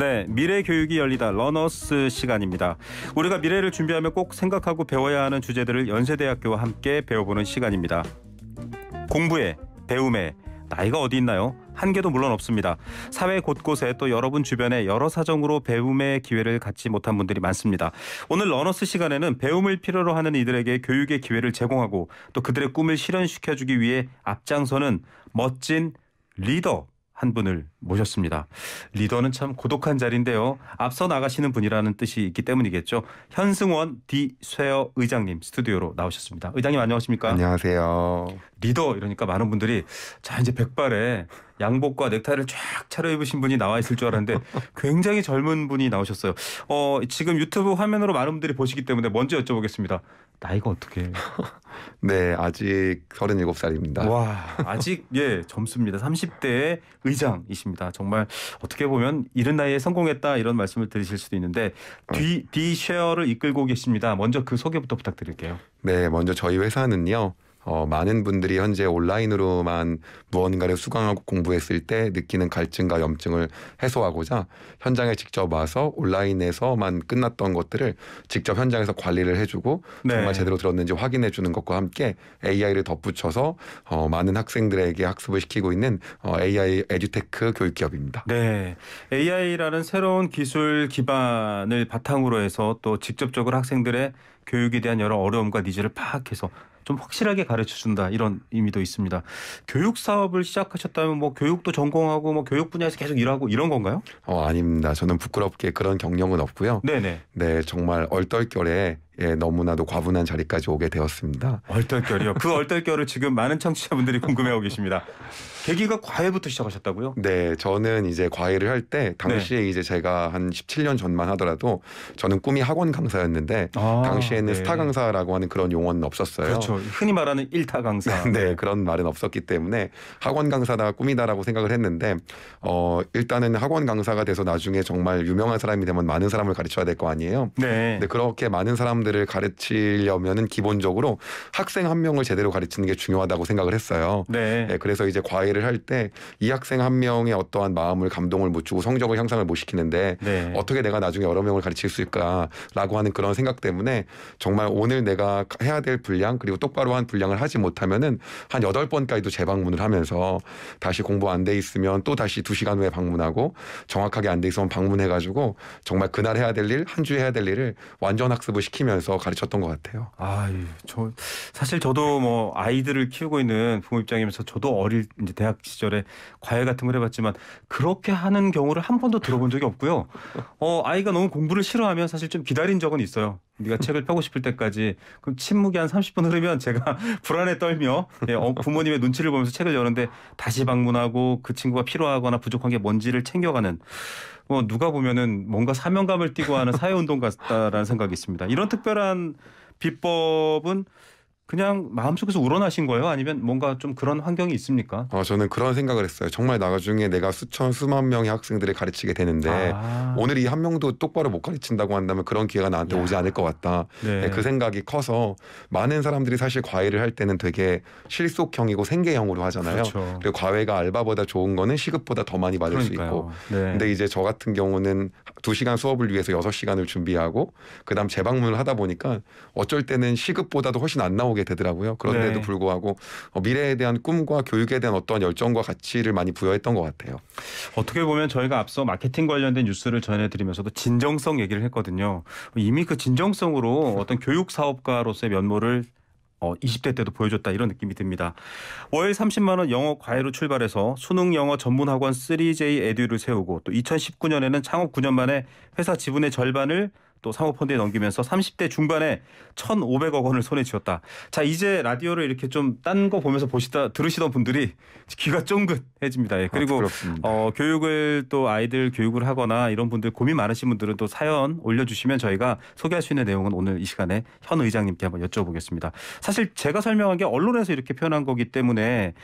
네, 미래 교육이 열리다 러너스 시간입니다. 우리가 미래를 준비하며 꼭 생각하고 배워야 하는 주제들을 연세대학교와 함께 배워보는 시간입니다. 공부에, 배움에, 나이가 어디 있나요? 한개도 물론 없습니다. 사회 곳곳에 또 여러분 주변에 여러 사정으로 배움의 기회를 갖지 못한 분들이 많습니다. 오늘 러너스 시간에는 배움을 필요로 하는 이들에게 교육의 기회를 제공하고 또 그들의 꿈을 실현시켜주기 위해 앞장서는 멋진 리더 한 분을 모셨습니다. 리더는 참 고독한 자리인데요. 앞서 나가시는 분이라는 뜻이 있기 때문이겠죠. 현승원 디 쇠어 의장님 스튜디오로 나오셨습니다. 의장님 안녕하십니까? 안녕하세요. 리더 이러니까 많은 분들이 자 이제 백발에 양복과 넥타이를 쫙 차려입으신 분이 나와 있을 줄 알았는데 굉장히 젊은 분이 나오셨어요. 어, 지금 유튜브 화면으로 많은 분들이 보시기 때문에 먼저 여쭤보겠습니다. 나이가 어떻게? 네, 아직 37살입니다. 와, 아직 예, 젊습니다. 30대의 장이십니다 정말 어떻게 보면 이른 나이에 성공했다 이런 말씀을 드리실 수도 있는데 뒤디셰어를 어. 이끌고 계십니다. 먼저 그 소개부터 부탁드릴게요. 네, 먼저 저희 회사는요. 어, 많은 분들이 현재 온라인으로만 무언가를 수강하고 공부했을 때 느끼는 갈증과 염증을 해소하고자 현장에 직접 와서 온라인에서만 끝났던 것들을 직접 현장에서 관리를 해주고 네. 정말 제대로 들었는지 확인해 주는 것과 함께 AI를 덧붙여서 어, 많은 학생들에게 학습을 시키고 있는 어, AI 에듀테크 교육 기업입니다. 네, AI라는 새로운 기술 기반을 바탕으로 해서 또 직접적으로 학생들의 교육에 대한 여러 어려움과 니즈를 파악해서 좀 확실하게 가르쳐 준다 이런 의미도 있습니다. 교육 사업을 시작하셨다면 뭐 교육도 전공하고 뭐 교육 분야에서 계속 일하고 이런 건가요? 어 아닙니다. 저는 부끄럽게 그런 경력은 없고요. 네네. 네 정말 얼떨결에 예, 너무나도 과분한 자리까지 오게 되었습니다. 얼떨결이요. 그 얼떨결을 지금 많은 청취자분들이 궁금해하고 계십니다. 계기가 과외부터 시작하셨다고요? 네, 저는 이제 과외를 할 때 당시에 네. 이제 제가 한 17년 전만 하더라도 저는 꿈이 학원 강사였는데 아, 당시에는 네. 스타 강사라고 하는 그런 용어는 없었어요. 그렇죠. 흔히 말하는 일타 강사. 네, 그런 말은 없었기 때문에 학원 강사다 꿈이다라고 생각을 했는데 어, 일단은 학원 강사가 돼서 나중에 정말 유명한 사람이 되면 많은 사람을 가르쳐야 될 거 아니에요. 네. 근데 그렇게 많은 사람들 학생들을 가르치려면은 기본적으로 학생 한 명을 제대로 가르치는 게 중요하다고 생각을 했어요. 네. 네 그래서 이제 과외를 할 때 이 학생 한 명의 어떠한 마음을 감동을 못 주고 성적을 향상을 못 시키는데 네. 어떻게 내가 나중에 여러 명을 가르칠 수 있을까라고 하는 그런 생각 때문에 정말 오늘 내가 해야 될 분량 그리고 똑바로 한 분량을 하지 못하면은 한 여덟 번까지도 재방문을 하면서 다시 공부 안 돼 있으면 또 다시 두 시간 후에 방문하고 정확하게 안 돼 있으면 방문해 가지고 정말 그날 해야 될 일, 한 주에 해야 될 일을 완전 학습을 시키면 하면서 가르쳤던 것 같아요. 아, 저 사실 저도 뭐 아이들을 키우고 있는 부모 입장이면서 저도 어릴 이제 대학 시절에 과외 같은 걸 해봤지만 그렇게 하는 경우를 한 번도 들어본 적이 없고요. 어, 아이가 너무 공부를 싫어하면 사실 좀 기다린 적은 있어요. 네가 책을 펴고 싶을 때까지 그럼 침묵이 한 30분 흐르면 제가 불안에 떨며 예, 어, 부모님의 눈치를 보면서 책을 여는데 다시 방문하고 그 친구가 필요하거나 부족한 게 뭔지를 챙겨가는 뭐 누가 보면은 뭔가 사명감을 띠고 하는 사회운동 같다라는 생각이 있습니다. 이런 특별한 비법은 그냥 마음속에서 우러나신 거예요? 아니면 뭔가 좀 그런 환경이 있습니까? 어, 저는 그런 생각을 했어요. 정말 나중에 내가 수천 수만 명의 학생들을 가르치게 되는데 아. 오늘 이 한 명도 똑바로 못 가르친다고 한다면 그런 기회가 나한테 야. 오지 않을 것 같다. 네. 네, 그 생각이 커서 많은 사람들이 사실 과외를 할 때는 되게 실속형이고 생계형으로 하잖아요. 그렇죠. 그리고 과외가 알바보다 좋은 거는 시급보다 더 많이 받을 그러니까요. 수 있고. 네. 근데 이제 저 같은 경우는 두시간 수업을 위해서 여섯 시간을 준비하고 그다음 재방문을 하다 보니까 어쩔 때는 시급보다도 훨씬 안 나오게 나오게 되더라고요. 그런데도 네. 불구하고 어, 미래에 대한 꿈과 교육에 대한 어떤 열정과 가치를 많이 부여했던 것 같아요. 어떻게 보면 저희가 앞서 마케팅 관련된 뉴스를 전해드리면서도 진정성 얘기를 했거든요. 이미 그 진정성으로 어떤 교육 사업가로서의 면모를 어, 20대 때도 보여줬다 이런 느낌이 듭니다. 월 30만 원 영어 과외로 출발해서 수능 영어 전문 학원 3J 에듀를 세우고 또 2019년에는 창업 9년 만에 회사 지분의 절반을 또 사모펀드에 넘기면서 30대 중반에 1,500억 원을 손에 쥐었다. 자 이제 라디오를 이렇게 좀 딴 거 보면서 보시다 들으시던 분들이 귀가 쫑긋해집니다. 예, 아, 그리고 아, 어, 교육을 또 아이들 교육을 하거나 이런 분들 고민 많으신 분들은 또 사연 올려주시면 저희가 소개할 수 있는 내용은 오늘 이 시간에 현 의장님께 한번 여쭤보겠습니다. 사실 제가 설명한 게 언론에서 이렇게 표현한 거기 때문에.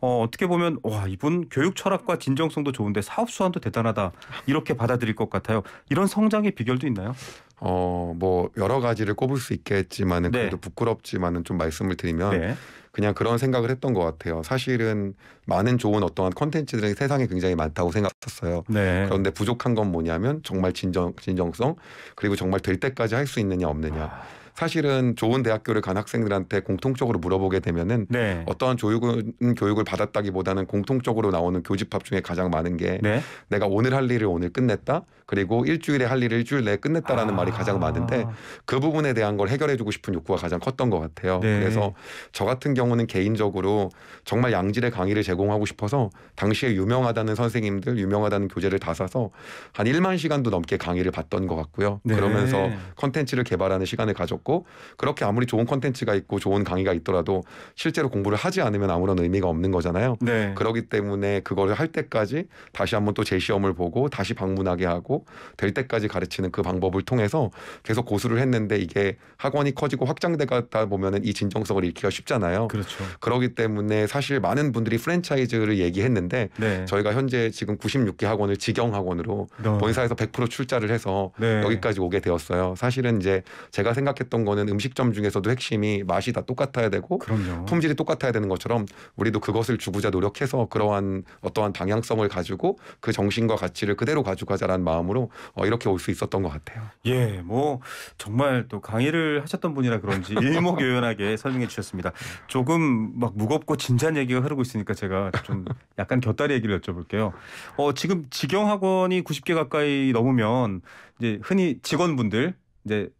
어, 어떻게 보면 와 이분 교육 철학과 진정성도 좋은데 사업 수완도 대단하다 이렇게 받아들일 것 같아요. 이런 성장의 비결도 있나요? 어뭐 여러 가지를 꼽을 수 있겠지만은 네. 그래도 부끄럽지만은 좀 말씀을 드리면 네. 그냥 그런 생각을 했던 것 같아요. 사실은 많은 좋은 어떠한 컨텐츠들이 세상에 굉장히 많다고 생각했었어요. 네. 그런데 부족한 건 뭐냐면 정말 진정 진정성 그리고 정말 될 때까지 할 수 있느냐 없느냐. 아. 사실은 좋은 대학교를 간 학생들한테 공통적으로 물어보게 되면은 네. 어떠한 교육은 교육을 받았다기보다는 공통적으로 나오는 교집합 중에 가장 많은 게 네. 내가 오늘 할 일을 오늘 끝냈다 그리고 일주일에 할 일을 일주일 내에 끝냈다라는 아. 말이 가장 많은데 그 부분에 대한 걸 해결해주고 싶은 욕구가 가장 컸던 것 같아요. 네. 그래서 저 같은 경우는 개인적으로 정말 양질의 강의를 제공하고 싶어서 당시에 유명하다는 선생님들 유명하다는 교재를 다 사서 한 1만 시간도 넘게 강의를 봤던 것 같고요. 네. 그러면서 컨텐츠를 개발하는 시간을 가졌고. 같고 그렇게 아무리 좋은 컨텐츠가 있고 좋은 강의가 있더라도 실제로 공부를 하지 않으면 아무런 의미가 없는 거잖아요. 네. 그렇기 때문에 그걸할 때까지 다시 한번 또 재시험을 보고 다시 방문하게 하고 될 때까지 가르치는 그 방법을 통해서 계속 고수를 했는데 이게 학원이 커지고 확장되다 보면은 이 진정성을 잃기가 쉽잖아요. 그렇죠. 그렇기 때문에 사실 많은 분들이 프랜차이즈를 얘기했는데 네. 저희가 현재 지금 96개 학원을 직영 학원으로 네. 본사에서 100% 출자를 해서 네. 여기까지 오게 되었어요. 사실은 이제 제가 생각했던 했던 거는 음식점 중에서도 핵심이 맛이 다 똑같아야 되고 그럼요. 품질이 똑같아야 되는 것처럼 우리도 그것을 주고자 노력해서 그러한 어떠한 방향성을 가지고 그 정신과 가치를 그대로 가져가자라는 마음으로 어, 이렇게 올 수 있었던 것 같아요. 예, 뭐 정말 또 강의를 하셨던 분이라 그런지 일목요연하게 설명해 주셨습니다. 조금 막 무겁고 진지한 얘기가 흐르고 있으니까 제가 좀 약간 곁다리 얘기를 여쭤볼게요. 어, 지금 직영학원이 90개 가까이 넘으면 이제 흔히 직원분들 이제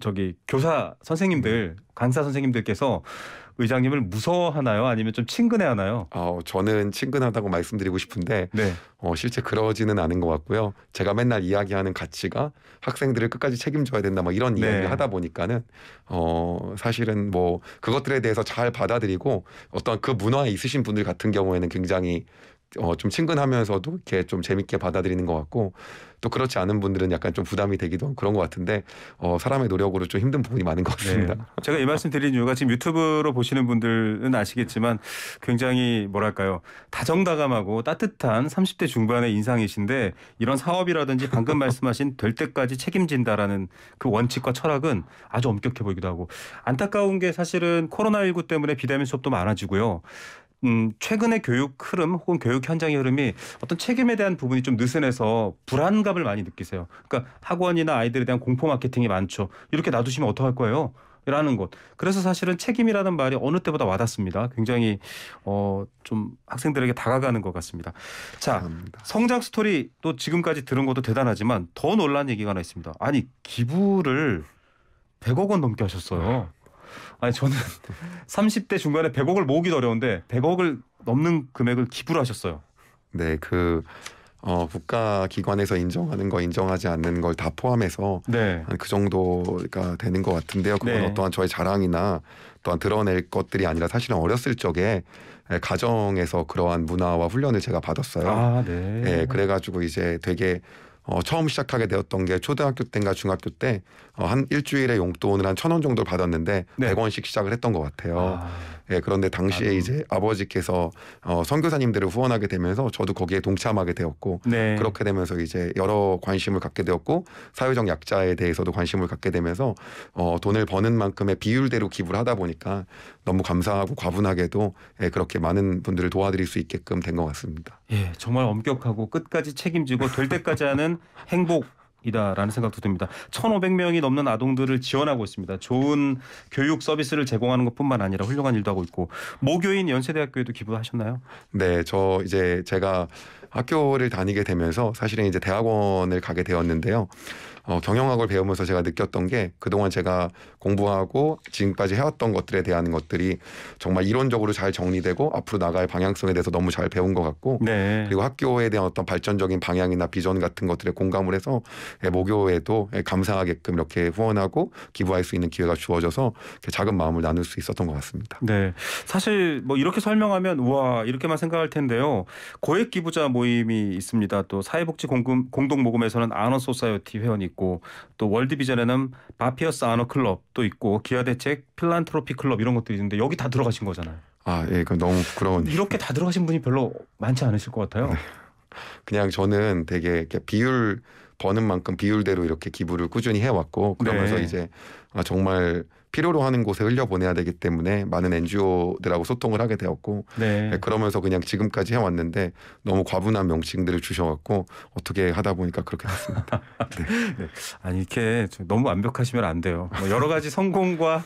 저기 교사 선생님들 강사 네. 선생님들께서 의장님을 무서워하나요? 아니면 좀 친근해하나요? 어, 저는 친근하다고 말씀드리고 싶은데 네. 어, 실제 그러지는 않은 것 같고요. 제가 맨날 이야기하는 가치가 학생들을 끝까지 책임져야 된다 막 뭐 이런 네. 이야기를 하다 보니까는 어, 사실은 뭐 그것들에 대해서 잘 받아들이고 어떤 그 문화에 있으신 분들 같은 경우에는 굉장히 어, 좀 친근하면서도 이렇게 좀 재밌게 받아들이는 것 같고 또 그렇지 않은 분들은 약간 좀 부담이 되기도 그런 것 같은데 어, 사람의 노력으로 좀 힘든 부분이 많은 것 네. 같습니다. 네. 제가 이 말씀 드린 이유가 지금 유튜브로 보시는 분들은 아시겠지만 굉장히 뭐랄까요 다정다감하고 따뜻한 30대 중반의 인상이신데 이런 사업이라든지 방금 말씀하신 될 때까지 책임진다라는 그 원칙과 철학은 아주 엄격해 보이기도 하고 안타까운 게 사실은 코로나19 때문에 비대면 수업도 많아지고요. 음, 최근의 교육 흐름 혹은 교육 현장의 흐름이 어떤 책임에 대한 부분이 좀 느슨해서 불안감을 많이 느끼세요. 그러니까 학원이나 아이들에 대한 공포 마케팅이 많죠. 이렇게 놔두시면 어떡할 거예요? 라는 것. 그래서 사실은 책임이라는 말이 어느 때보다 와닿습니다. 굉장히 어, 좀 학생들에게 다가가는 것 같습니다. 자, 감사합니다. 성장 스토리 또 지금까지 들은 것도 대단하지만 더 놀란 얘기가 하나 있습니다. 아니 기부를 100억 원 넘게 하셨어요. 아니 저는 30대 중반에 100억을 모으기도 어려운데 100억을 넘는 금액을 기부를 하셨어요. 네, 그 어, 국가 기관에서 인정하는 거 인정하지 않는 걸 다 포함해서 네. 한그 정도가 되는 것 같은데요. 그건 네. 어떠한 저의 자랑이나 또한 드러낼 것들이 아니라 사실은 어렸을 적에 예, 가정에서 그러한 문화와 훈련을 제가 받았어요. 아, 네. 예, 그래가지고 이제 되게 어, 처음 시작하게 되었던 게 초등학교 때인가 중학교 때 어, 한 일주일에 용돈을 한 천 원 정도 받았는데 네. 100원씩 시작을 했던 것 같아요. 아. 예, 그런데 당시에 아 이제 아버지께서 어, 선교사님들을 후원하게 되면서 저도 거기에 동참하게 되었고 네. 그렇게 되면서 이제 여러 관심을 갖게 되었고 사회적 약자에 대해서도 관심을 갖게 되면서 어, 돈을 버는 만큼의 비율대로 기부를 하다 보니까 너무 감사하고 과분하게도 예, 그렇게 많은 분들을 도와드릴 수 있게끔 된 것 같습니다. 예, 정말 엄격하고 끝까지 책임지고 될 때까지 하는 행복 이다라는 생각도 듭니다. 1,500명이 넘는 아동들을 지원하고 있습니다. 좋은 교육 서비스를 제공하는 것뿐만 아니라 훌륭한 일도 하고 있고 모교인 연세대학교에도 기부하셨나요? 네, 저 이제 제가 학교를 다니게 되면서 사실은 이제 대학원을 가게 되었는데요. 어, 경영학을 배우면서 제가 느꼈던 게 그동안 제가 공부하고 지금까지 해왔던 것들에 대한 것들이 정말 이론적으로 잘 정리되고 앞으로 나갈 방향성에 대해서 너무 잘 배운 것 같고 네. 그리고 학교에 대한 어떤 발전적인 방향이나 비전 같은 것들에 공감을 해서 모교에도 예, 예, 감사하게끔 이렇게 후원하고 기부할 수 있는 기회가 주어져서 작은 마음을 나눌 수 있었던 것 같습니다. 네, 사실 뭐 이렇게 설명하면 우와 이렇게만 생각할 텐데요. 고액 기부자 모임이 있습니다. 또 사회복지 공금, 공동 모금에서는 아너 소사이어티 회원 있고 또 월드비전에는 바피어스 아너 클럽도 있고 기아 대책 필란트로피 클럽 이런 것들 있는데 여기 다 들어가신 거잖아요. 아, 예, 그 너무 부러운. 이렇게 다 들어가신 분이 별로 많지 않으실 것 같아요. 네. 그냥 저는 되게 비율 버는 만큼 비율대로 이렇게 기부를 꾸준히 해왔고 그러면서 네. 이제 아, 정말 필요로 하는 곳에 흘려보내야 되기 때문에 많은 NGO들하고 소통을 하게 되었고 네. 네, 그러면서 그냥 지금까지 해왔는데 너무 과분한 명칭들을 주셔갖고 어떻게 하다 보니까 그렇게 됐습니다. 네. 아니 이렇게 너무 완벽하시면 안 돼요. 뭐 여러 가지 성공과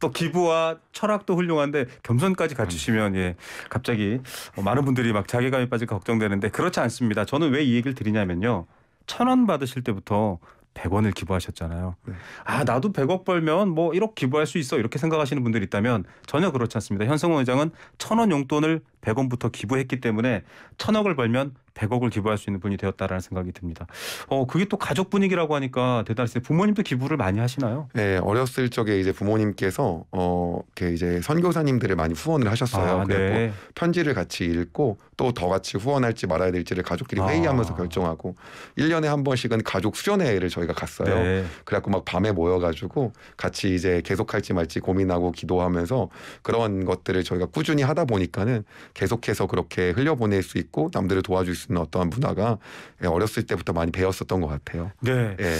또 기부와 철학도 훌륭한데 겸손까지 갖추시면 예 갑자기 어, 많은 분들이 막자괴감이 빠질까 걱정되는데 그렇지 않습니다. 저는 왜 이 얘기를 드리냐면요. 천원 받으실 때부터 100원을 기부하셨잖아요. 네. 아, 나도 100억 벌면 뭐 1억 기부할 수 있어. 이렇게 생각하시는 분들이 있다면 전혀 그렇지 않습니다. 현성호 회장은 천 원 용돈을 100원부터 기부했기 때문에 천억을 벌면 100억을 기부할 수 있는 분이 되었다라는 생각이 듭니다. 어, 그게 또 가족 분위기라고 하니까 대단했어요. 부모님도 기부를 많이 하시나요? 네, 어렸을 적에 이제 부모님께서 어, 이렇게 이제 선교사님들을 많이 후원을 하셨어요. 아, 그리고 네. 뭐 편지를 같이 읽고 또 더 같이 후원할지 말아야 될지를 가족끼리 아. 회의하면서 아. 결정하고 1년에 한 번씩은 가족 수련회를 저희가 갔어요. 네. 그래갖고 막 밤에 모여가지고 같이 이제 계속할지 말지 고민하고 기도하면서 그런 것들을 저희가 꾸준히 하다 보니까는 계속해서 그렇게 흘려보낼 수 있고 남들을 도와줄 수 있는 어떠한 문화가 예, 어렸을 때부터 많이 배웠었던 것 같아요. 네. 예.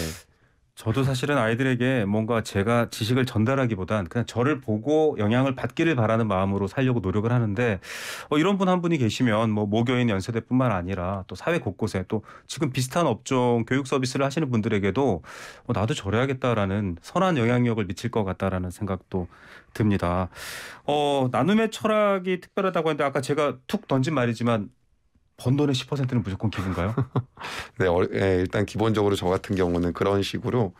저도 사실은 아이들에게 뭔가 제가 지식을 전달하기보단 그냥 저를 보고 영향을 받기를 바라는 마음으로 살려고 노력을 하는데 어, 이런 분 한 분이 계시면 뭐 모교인 연세대뿐만 아니라 또 사회 곳곳에 또 지금 비슷한 업종 교육 서비스를 하시는 분들에게도 어, 나도 저래야겠다라는 선한 영향력을 미칠 것 같다라는 생각도 듭니다. 어, 나눔의 철학이 특별하다고 했는데 아까 제가 툭 던진 말이지만 번 돈의 10%는 무조건 기부인가요? 네, 어, 예, 일단 기본적으로 저 같은 경우는 그런 식으로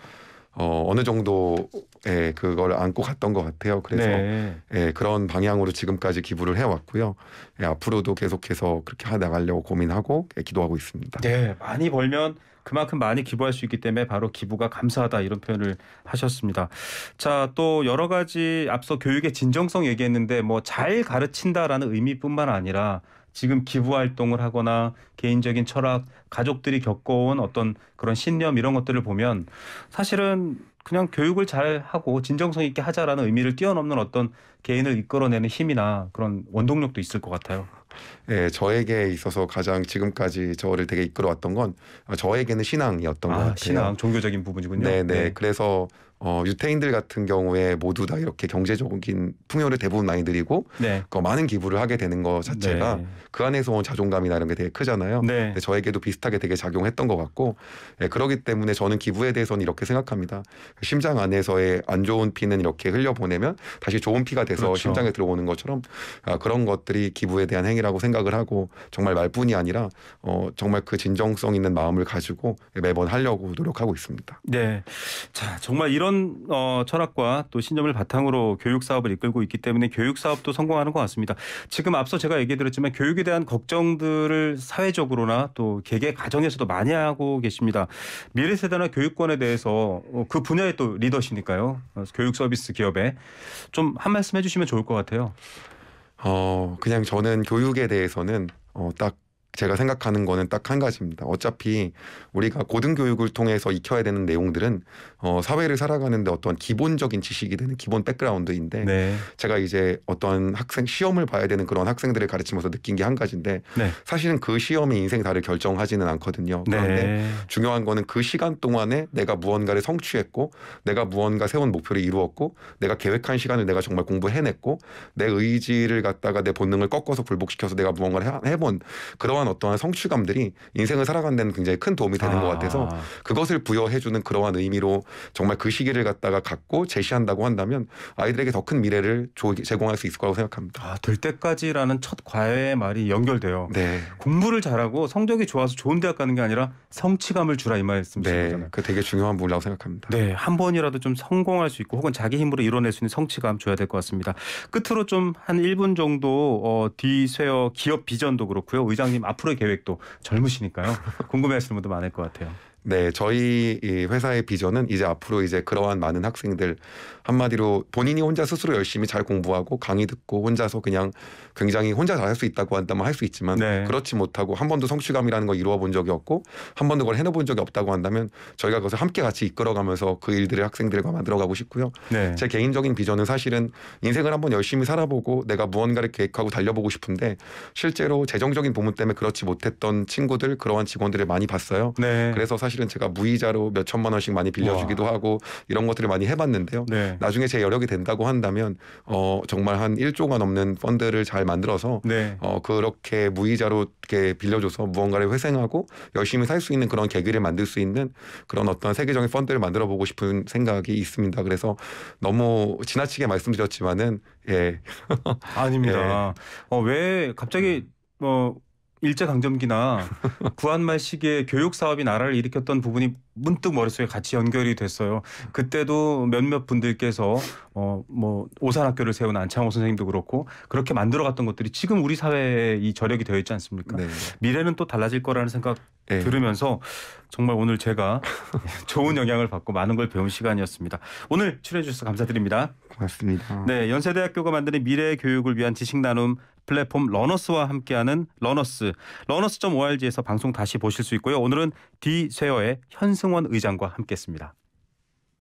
어, 어느 정도의 예, 그걸 안고 갔던 것 같아요. 그래서 네. 예, 그런 방향으로 지금까지 기부를 해왔고요. 예, 앞으로도 계속해서 그렇게 해 나가려고 고민하고 예, 기도하고 있습니다. 네, 많이 벌면 그만큼 많이 기부할 수 있기 때문에 바로 기부가 감사하다 이런 표현을 하셨습니다. 자, 또 여러 가지 앞서 교육의 진정성 얘기했는데 뭐 잘 가르친다라는 의미뿐만 아니라 지금 기부 활동을 하거나 개인적인 철학, 가족들이 겪어온 어떤 그런 신념 이런 것들을 보면 사실은 그냥 교육을 잘 하고 진정성 있게 하자라는 의미를 뛰어넘는 어떤 개인을 이끌어내는 힘이나 그런 원동력도 있을 것 같아요. 예, 저에게 있어서 가장 지금까지 저를 되게 이끌어왔던 건 저에게는 신앙이었던 아, 것 같아요. 신앙, 종교적인 부분이군요. 네 네. 네. 그래서 어, 유태인들 같은 경우에 모두 다 이렇게 경제적인 풍요를 대부분 많이 드리고 네. 그 많은 기부를 하게 되는 것 자체가 네. 그 안에서 온 자존감이나 이런 게 되게 크잖아요. 네. 근데 저에게도 비슷하게 되게 작용했던 것 같고 예, 그러기 때문에 저는 기부에 대해서는 이렇게 생각합니다. 심장 안에서의 안 좋은 피는 이렇게 흘려보내면 다시 좋은 피가 돼서 그렇죠. 심장에 들어오는 것처럼 아, 그런 것들이 기부에 대한 행위라고 생각을 하고 정말 말뿐이 아니라 어, 정말 그 진정성 있는 마음을 가지고 매번 하려고 노력하고 있습니다. 네. 자, 정말 이런 이런 어, 철학과 또 신념을 바탕으로 교육 사업을 이끌고 있기 때문에 교육 사업도 성공하는 것 같습니다. 지금 앞서 제가 얘기드렸지만 교육에 대한 걱정들을 사회적으로나 또 개개 가정에서도 많이 하고 계십니다. 미래 세대나 교육권에 대해서 어, 그 분야의 또 리더시니까요. 어, 교육 서비스 기업에 좀 한 말씀 해주시면 좋을 것 같아요. 어 그냥 저는 교육에 대해서는 어, 딱 제가 생각하는 거는 딱 한 가지입니다. 어차피 우리가 고등교육을 통해서 익혀야 되는 내용들은 어, 사회를 살아가는데 어떤 기본적인 지식이 되는 기본 백그라운드인데 네. 제가 이제 어떤 학생 시험을 봐야 되는 그런 학생들을 가르치면서 느낀 게 한 가지인데 네. 사실은 그 시험이 인생 다를 결정하지는 않거든요. 네. 그런데 네. 중요한 거는 그 시간 동안에 내가 무언가를 성취했고 내가 무언가 세운 목표를 이루었고 내가 계획한 시간을 내가 정말 공부해냈고 내 의지를 갖다가 내 본능을 꺾어서 불복시켜서 내가 무언가를 해, 해본 그런 그러한 어떠한 성취감들이 인생을 살아가는 데는 굉장히 큰 도움이 되는 아. 것 같아서 그것을 부여해주는 그러한 의미로 정말 그 시기를 갖다가 갖고 제시한다고 한다면 아이들에게 더 큰 미래를 제공할 수 있을 거라고 생각합니다. 아, 될 때까지라는 첫 과외의 말이 연결돼요. 네. 공부를 잘하고 성적이 좋아서 좋은 대학 가는 게 아니라 성취감을 주라 이 말씀이시잖아요. 네, 그 되게 중요한 부분이라고 생각합니다. 네, 한 번이라도 좀 성공할 수 있고 혹은 자기 힘으로 이뤄낼 수 있는 성취감 줘야 될 것 같습니다. 끝으로 좀 한 1분 정도 어, 디쇠어 기업 비전도 그렇고요. 의장님 앞으로의 계획도 젊으시니까요. 궁금해하시는 분도 많을 것 같아요. 네, 저희 이 회사의 비전은 이제 앞으로 이제 그러한 많은 학생들 한마디로 본인이 혼자 스스로 열심히 잘 공부하고 강의 듣고 혼자서 그냥 굉장히 혼자 잘 할 수 있다고 한다면 할 수 있지만 네. 그렇지 못하고 한 번도 성취감이라는 걸 이루어 본 적이 없고 한 번도 그걸 해놓은 적이 없다고 한다면 저희가 그것을 함께 같이 이끌어가면서 그 일들을 학생들과 만들어가고 싶고요. 네. 제 개인적인 비전은 사실은 인생을 한번 열심히 살아보고 내가 무언가를 계획하고 달려보고 싶은데 실제로 재정적인 부문 때문에 그렇지 못했던 친구들 그러한 직원들을 많이 봤어요. 네. 그래서 사실 사실은 제가 무이자로 몇 천만 원씩 많이 빌려주기도 와. 하고 이런 것들을 많이 해봤는데요. 네. 나중에 제 여력이 된다고 한다면 어 정말 한 1조가 넘는 펀드를 잘 만들어서 네. 어 그렇게 무이자로 이렇게 빌려줘서 무언가를 회생하고 열심히 살 수 있는 그런 계기를 만들 수 있는 그런 어떤 세계적인 펀드를 만들어 보고 싶은 생각이 있습니다. 그래서 너무 지나치게 말씀드렸지만은 예 아닙니다. 예. 어왜 갑자기 음. 뭐 음. 일제 강점기나 구한말 시기에 교육 사업이 나라를 일으켰던 부분이 문득 머릿속에 같이 연결이 됐어요. 그때도 몇몇 분들께서 어 뭐 오산학교를 세운 안창호 선생님도 그렇고 그렇게 만들어 갔던 것들이 지금 우리 사회에 이 저력이 되어 있지 않습니까? 네. 미래는 또 달라질 거라는 생각 네. 들으면서 정말 오늘 제가 좋은 영향을 받고 많은 걸 배운 시간이었습니다. 오늘 출연해 주셔서 감사드립니다. 고맙습니다. 네, 연세대학교가 만드는 미래 의 교육을 위한 지식 나눔 플랫폼 러너스와 함께하는 러너스, 러너스.org에서 방송 다시 보실 수 있고요. 오늘은 디쇠어의 현승원 의장과 함께했습니다.